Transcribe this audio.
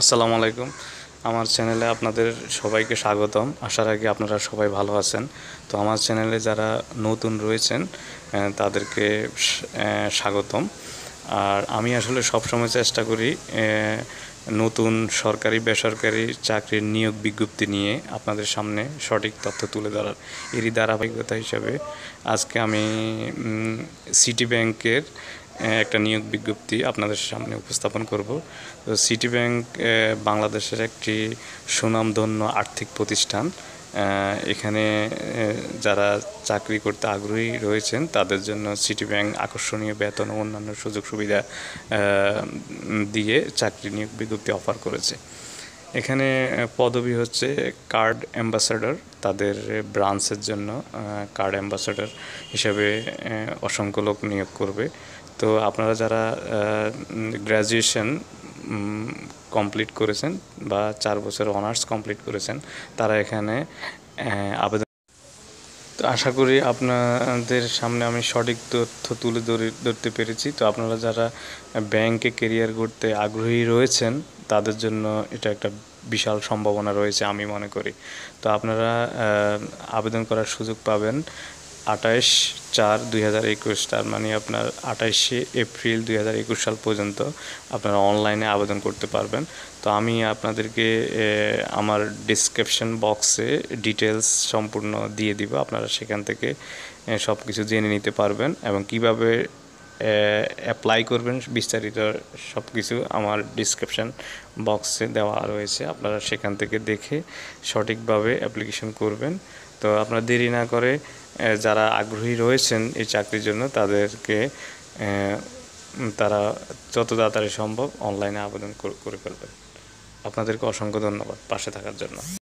আসসালামু আলাইকুম আমার চ্যানেলে আপনাদের সবাইকে স্বাগতম আসার রাখি আপনারা সবাই ভালো আছেন তো আমার চ্যানেলে যারা নতুন রয়েছেন তাদেরকে স্বাগতম আর আমি আসলে সবসময় চেষ্টা করি নতুন সরকারি বেসরকারি চাকরির নিয়োগ বিজ্ঞপ্তি নিয়ে আপনাদের সামনে সঠিক তথ্য তুলে ধরার এরই ধারাবাহিকতা হিসাবে আজকে আমি সিটি ব্যাংকের একটা নিয়োগ বিজ্ঞপ্তি আপনাদের সামনে উপস্থাপন করব তো সিটি ব্যাংক বাংলাদেশের একটি সুনামধন্য আর্থিক প্রতিষ্ঠান এখানে যারা চাকরি করতে আগ্রহী রয়েছেন তাদের জন্য সিটি ব্যাংক আকর্ষণীয় বেতন ও অন্যান্য সুযোগ সুবিধা দিয়ে চাকরি নিয়োগ বিজ্ঞপ্তি অফার করেছে এখানে পদবি হচ্ছে কার্ড অ্যাম্বাসাডার তাদের ব্রাঞ্চের জন্য কার্ড অ্যাম্বাসাডার হিসাবে অসংখ্য লোক নিয়োগ করবে তো আপনারা যারা গ্র্যাজুয়েশন কমপ্লিট করেছেন বা চার বছর অনার্স কমপ্লিট করেছেন তারা এখানে আবেদন তো আশা করি আপনাদের সামনে আমি সঠিক তথ্য তুলে ধরতে পেরেছি তো আপনারা যারা ব্যাংকে কেরিয়ার করতে আগ্রহী রয়েছেন তাদের জন্য এটা একটা বিশাল সম্ভাবনা রয়েছে আমি মনে করি তো আপনারা আবেদন করার সুযোগ পাবেন আঠাশ চার দুই হাজার একুশ তার মানে আপনার আঠাশে এপ্রিল দুই হাজার একুশ সাল পর্যন্ত আপনারা অনলাইনে আবেদন করতে পারবেন তো আমি আপনাদেরকে আমার ডিসক্রিপশন বক্সে ডিটেলস সম্পূর্ণ দিয়ে দিব আপনারা সেখান থেকে সব কিছু জেনে নিতে পারবেন এবং কিভাবে অ্যাপ্লাই করবেন বিস্তারিত সব কিছু আমার ডিসক্রিপশান বক্সে দেওয়া রয়েছে আপনারা সেখান থেকে দেখে সঠিকভাবে অ্যাপ্লিকেশন করবেন তো আপনারা দেরি না করে যারা আগ্রহী রয়েছেন এই চাকরির জন্য তাদেরকে তারা যত তাড়াতাড়ি সম্ভব অনলাইনে আবেদন করে ফেলবেন আপনাদেরকে অসংখ্য ধন্যবাদ পাশে থাকার জন্য